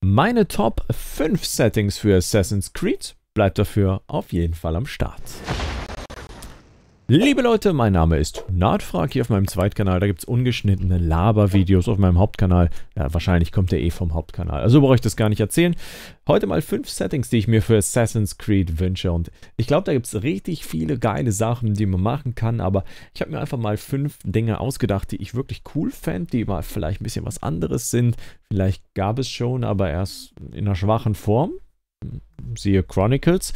Meine Top 5 Settings für Assassin's Creed bleibt dafür auf jeden Fall am Start. Liebe Leute, mein Name ist Nahtfrag hier auf meinem Zweitkanal. Da gibt es ungeschnittene Laber-Videos auf meinem Hauptkanal. Ja, wahrscheinlich kommt der eh vom Hauptkanal. Also brauche ich das gar nicht erzählen. Heute mal fünf Settings, die ich mir für Assassin's Creed wünsche. Und ich glaube, da gibt es richtig viele geile Sachen, die man machen kann. Aber ich habe mir einfach mal fünf Dinge ausgedacht, die ich wirklich cool fände, die mal vielleicht ein bisschen was anderes sind. Vielleicht gab es schon, aber erst in einer schwachen Form siehe Chronicles,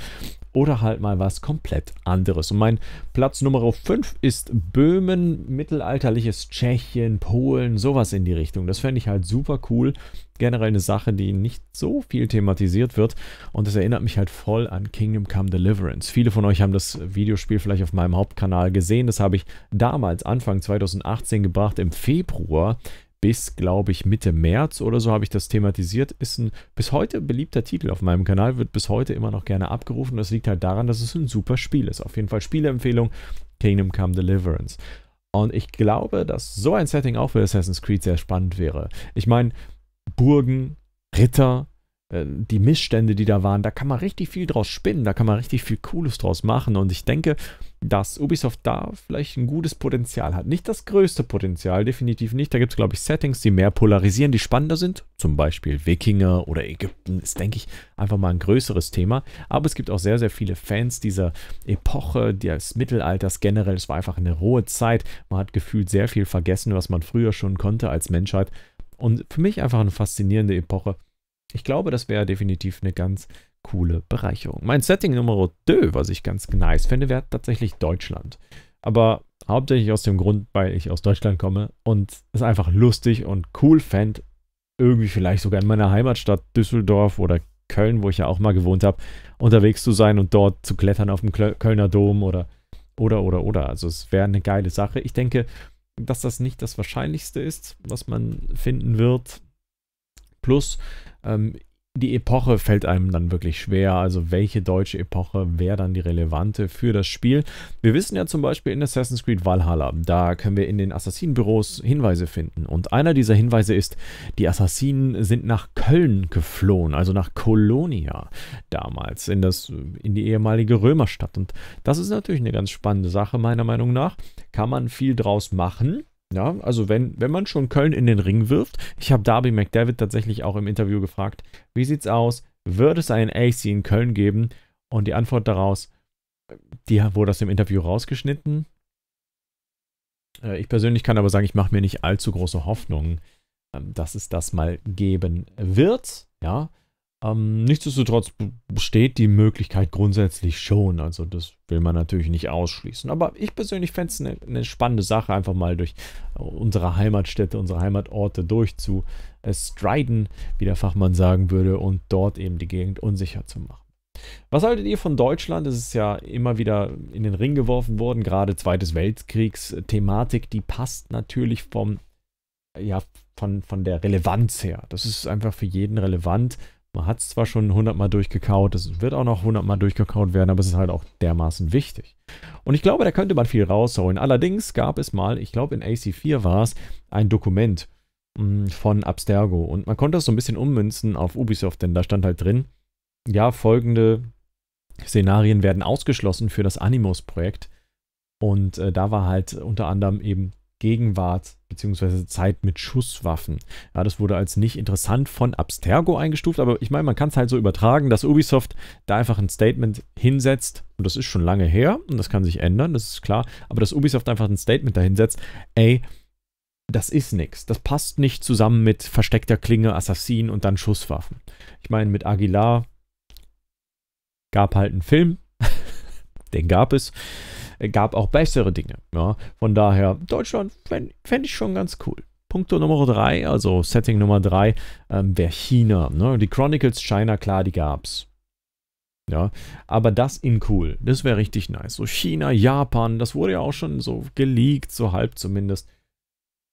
oder halt mal was komplett anderes. Und mein Platz Nummer 5 ist Böhmen, mittelalterliches Tschechien, Polen, sowas in die Richtung. Das fände ich halt super cool. Generell eine Sache, die nicht so viel thematisiert wird. Und das erinnert mich halt voll an Kingdom Come Deliverance. Viele von euch haben das Videospiel vielleicht auf meinem Hauptkanal gesehen. Das habe ich damals, Anfang 2018, gebracht, im Februar bis, glaube ich, Mitte März oder so habe ich das thematisiert. Ist ein bis heute beliebter Titel auf meinem Kanal, wird bis heute immer noch gerne abgerufen. Das liegt halt daran, dass es ein super Spiel ist. Auf jeden Fall Spieleempfehlung: Kingdom Come Deliverance. Und ich glaube, dass so ein Setting auch für Assassin's Creed sehr spannend wäre. Ich meine, Burgen, Ritter, äh, die Missstände, die da waren, da kann man richtig viel draus spinnen, da kann man richtig viel Cooles draus machen. Und ich denke, dass Ubisoft da vielleicht ein gutes Potenzial hat. Nicht das größte Potenzial, definitiv nicht. Da gibt es, glaube ich, Settings, die mehr polarisieren, die spannender sind. Zum Beispiel Wikinger oder Ägypten ist, denke ich, einfach mal ein größeres Thema. Aber es gibt auch sehr, sehr viele Fans dieser Epoche, des Mittelalters generell. Es war einfach eine rohe Zeit. Man hat gefühlt sehr viel vergessen, was man früher schon konnte als Menschheit. Und für mich einfach eine faszinierende Epoche. Ich glaube, das wäre definitiv eine ganz coole Bereicherung. Mein Setting Nummer 2, was ich ganz nice finde, wäre tatsächlich Deutschland. Aber hauptsächlich aus dem Grund, weil ich aus Deutschland komme und es einfach lustig und cool fände, irgendwie vielleicht sogar in meiner Heimatstadt Düsseldorf oder Köln, wo ich ja auch mal gewohnt habe, unterwegs zu sein und dort zu klettern auf dem Kölner Dom oder oder oder oder. Also es wäre eine geile Sache. Ich denke, dass das nicht das Wahrscheinlichste ist, was man finden wird. Plus, ähm, die Epoche fällt einem dann wirklich schwer. Also welche deutsche Epoche wäre dann die relevante für das Spiel? Wir wissen ja zum Beispiel in Assassin's Creed Valhalla, da können wir in den Assassinenbüros Hinweise finden. Und einer dieser Hinweise ist, die Assassinen sind nach Köln geflohen, also nach Kolonia damals, in, das, in die ehemalige Römerstadt. Und das ist natürlich eine ganz spannende Sache meiner Meinung nach. Kann man viel draus machen. Ja, also wenn, wenn man schon Köln in den Ring wirft, ich habe Darby McDavid tatsächlich auch im Interview gefragt, wie sieht's aus? Wird es einen AC in Köln geben? Und die Antwort daraus, die wurde aus dem Interview rausgeschnitten. Äh, ich persönlich kann aber sagen, ich mache mir nicht allzu große Hoffnungen, ähm, dass es das mal geben wird. Ja, ähm, nichtsdestotrotz besteht die Möglichkeit grundsätzlich schon. Also das will man natürlich nicht ausschließen. Aber ich persönlich fände es eine ne spannende Sache, einfach mal durch äh, unsere Heimatstädte, unsere Heimatorte durchzustriden, äh, wie der Fachmann sagen würde, und dort eben die Gegend unsicher zu machen. Was haltet ihr von Deutschland? Es ist ja immer wieder in den Ring geworfen worden, gerade Zweites Weltkriegs-Thematik, äh, die passt natürlich vom, ja, von, von der Relevanz her. Das ist einfach für jeden relevant man hat es zwar schon hundertmal durchgekaut, es wird auch noch hundertmal durchgekaut werden, aber es ist halt auch dermaßen wichtig. Und ich glaube, da könnte man viel rausholen. Allerdings gab es mal, ich glaube in AC4 war es, ein Dokument hm, von Abstergo. Und man konnte das so ein bisschen ummünzen auf Ubisoft, denn da stand halt drin, ja, folgende Szenarien werden ausgeschlossen für das Animus-Projekt. Und äh, da war halt unter anderem eben Gegenwart bzw. Zeit mit Schusswaffen. Ja, das wurde als nicht interessant von Abstergo eingestuft, aber ich meine, man kann es halt so übertragen, dass Ubisoft da einfach ein Statement hinsetzt, und das ist schon lange her, und das kann sich ändern, das ist klar, aber dass Ubisoft einfach ein Statement dahinsetzt, ey, das ist nichts. Das passt nicht zusammen mit versteckter Klinge, Assassinen und dann Schusswaffen. Ich meine, mit Aguilar gab halt einen Film, den gab es. Äh, gab auch bessere Dinge. Ja. Von daher, Deutschland fände ich schon ganz cool. Punkto Nummer 3, also Setting Nummer 3, ähm, wäre China. Ne? Die Chronicles China, klar, die gab's. Ja, aber das in cool, das wäre richtig nice. So China, Japan, das wurde ja auch schon so geleakt, so halb zumindest.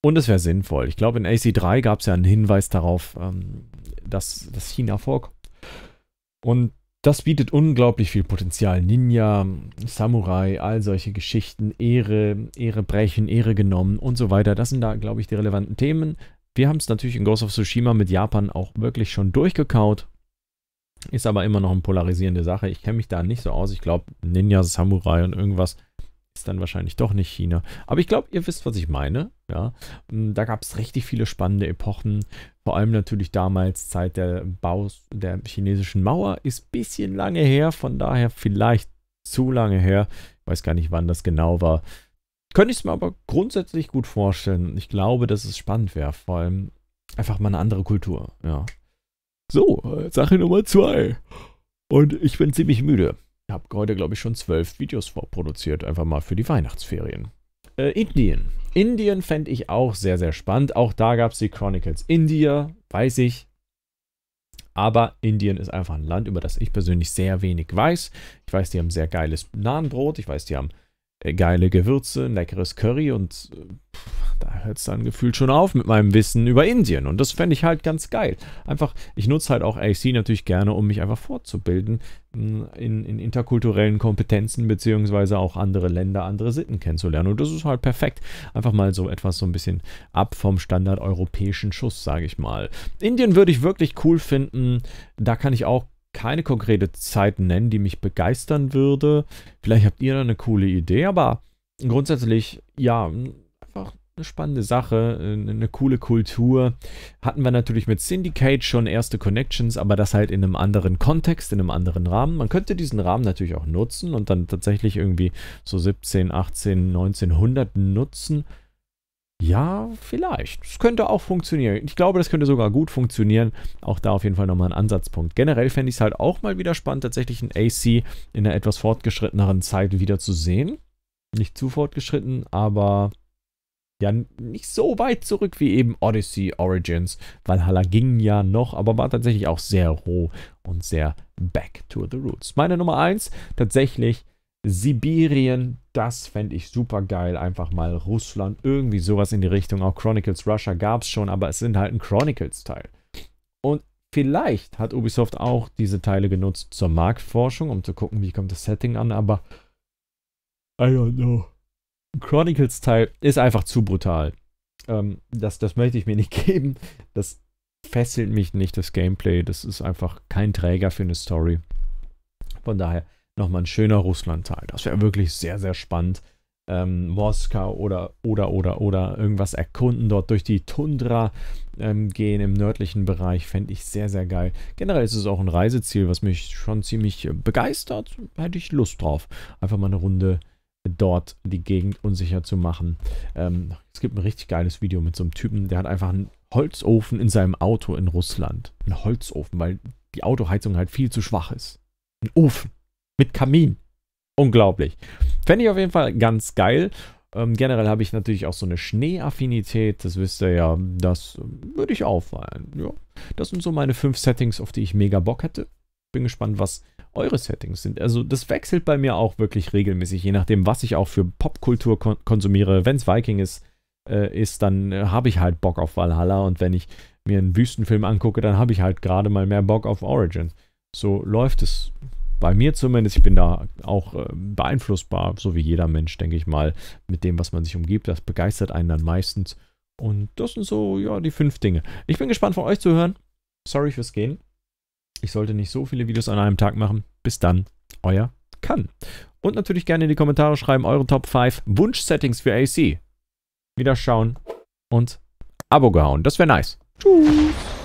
Und es wäre sinnvoll. Ich glaube, in AC3 gab es ja einen Hinweis darauf, ähm, dass, dass China vorkommt. Und das bietet unglaublich viel Potenzial. Ninja, Samurai, all solche Geschichten, Ehre, Ehre brechen, Ehre genommen und so weiter. Das sind da, glaube ich, die relevanten Themen. Wir haben es natürlich in Ghost of Tsushima mit Japan auch wirklich schon durchgekaut. Ist aber immer noch eine polarisierende Sache. Ich kenne mich da nicht so aus. Ich glaube, Ninja, Samurai und irgendwas es dann wahrscheinlich doch nicht China. Aber ich glaube, ihr wisst, was ich meine. Ja, hm, da gab es richtig viele spannende Epochen. Vor allem natürlich damals Zeit der Baus der chinesischen Mauer. Ist ein bisschen lange her, von daher vielleicht zu lange her. Ich weiß gar nicht, wann das genau war. Könnte ich es mir aber grundsätzlich gut vorstellen. Ich glaube, dass es spannend wäre. Vor allem einfach mal eine andere Kultur. Ja. So, äh, Sache Nummer zwei. Und ich bin ziemlich müde. Ich habe heute, glaube ich, schon zwölf Videos vorproduziert, einfach mal für die Weihnachtsferien. Äh, Indien. Indien fände ich auch sehr, sehr spannend. Auch da gab es die Chronicles India, weiß ich. Aber Indien ist einfach ein Land, über das ich persönlich sehr wenig weiß. Ich weiß, die haben sehr geiles Nahenbrot. Ich weiß, die haben äh, geile Gewürze, leckeres Curry und äh, da hört es dann gefühlt schon auf mit meinem Wissen über Indien. Und das fände ich halt ganz geil. Einfach, ich nutze halt auch AC natürlich gerne, um mich einfach fortzubilden hm, in, in interkulturellen Kompetenzen, beziehungsweise auch andere Länder, andere Sitten kennenzulernen. Und das ist halt perfekt. Einfach mal so etwas so ein bisschen ab vom standard europäischen Schuss, sage ich mal. Indien würde ich wirklich cool finden. Da kann ich auch keine konkrete Zeit nennen, die mich begeistern würde. Vielleicht habt ihr da eine coole Idee, aber grundsätzlich, ja, eine spannende Sache, eine coole Kultur. Hatten wir natürlich mit Syndicate schon erste Connections, aber das halt in einem anderen Kontext, in einem anderen Rahmen. Man könnte diesen Rahmen natürlich auch nutzen und dann tatsächlich irgendwie so 17, 18, 1900 nutzen. Ja, vielleicht. Es könnte auch funktionieren. Ich glaube, das könnte sogar gut funktionieren. Auch da auf jeden Fall nochmal ein Ansatzpunkt. Generell fände ich es halt auch mal wieder spannend, tatsächlich ein AC in einer etwas fortgeschritteneren Zeit wieder zu sehen. Nicht zu fortgeschritten, aber ja nicht so weit zurück wie eben Odyssey Origins. Valhalla ging ja noch, aber war tatsächlich auch sehr roh und sehr back to the roots. Meine Nummer 1 tatsächlich Sibirien, das fände ich super geil. Einfach mal Russland, irgendwie sowas in die Richtung. Auch Chronicles Russia gab es schon, aber es sind halt ein Chronicles-Teil. Und vielleicht hat Ubisoft auch diese Teile genutzt zur Marktforschung, um zu gucken, wie kommt das Setting an, aber I don't know. Chronicles-Teil ist einfach zu brutal. Ähm, das, das möchte ich mir nicht geben. Das fesselt mich nicht, das Gameplay. Das ist einfach kein Träger für eine Story. Von daher nochmal ein schöner Russland-Teil. Das wäre wirklich sehr, sehr spannend. Ähm, Moskau oder, oder, oder, oder irgendwas erkunden, dort durch die Tundra ähm, gehen im nördlichen Bereich, fände ich sehr, sehr geil. Generell ist es auch ein Reiseziel, was mich schon ziemlich äh, begeistert. Hätte ich Lust drauf. Einfach mal eine Runde dort die Gegend unsicher zu machen. Ähm, es gibt ein richtig geiles Video mit so einem Typen, der hat einfach einen Holzofen in seinem Auto in Russland. Ein Holzofen, weil die Autoheizung halt viel zu schwach ist. Ein Ofen mit Kamin. Unglaublich. Fände ich auf jeden Fall ganz geil. Ähm, generell habe ich natürlich auch so eine Schneeaffinität, das wisst ihr ja, das ähm, würde ich auffallen. Ja. Das sind so meine fünf Settings, auf die ich mega Bock hätte. Bin gespannt, was eure Settings sind. Also das wechselt bei mir auch wirklich regelmäßig, je nachdem, was ich auch für Popkultur kon konsumiere. Wenn es Viking ist, äh, ist dann äh, habe ich halt Bock auf Valhalla und wenn ich mir einen Wüstenfilm angucke, dann habe ich halt gerade mal mehr Bock auf Origins. So läuft es bei mir zumindest. Ich bin da auch äh, beeinflussbar, so wie jeder Mensch, denke ich mal, mit dem, was man sich umgibt. Das begeistert einen dann meistens. Und das sind so, ja, die fünf Dinge. Ich bin gespannt von euch zu hören. Sorry fürs Gehen. Ich sollte nicht so viele Videos an einem Tag machen. Bis dann, euer Kann. Und natürlich gerne in die Kommentare schreiben eure Top 5 Wunsch-Settings für AC. Wiederschauen und Abo gehauen. Das wäre nice. Tschüss.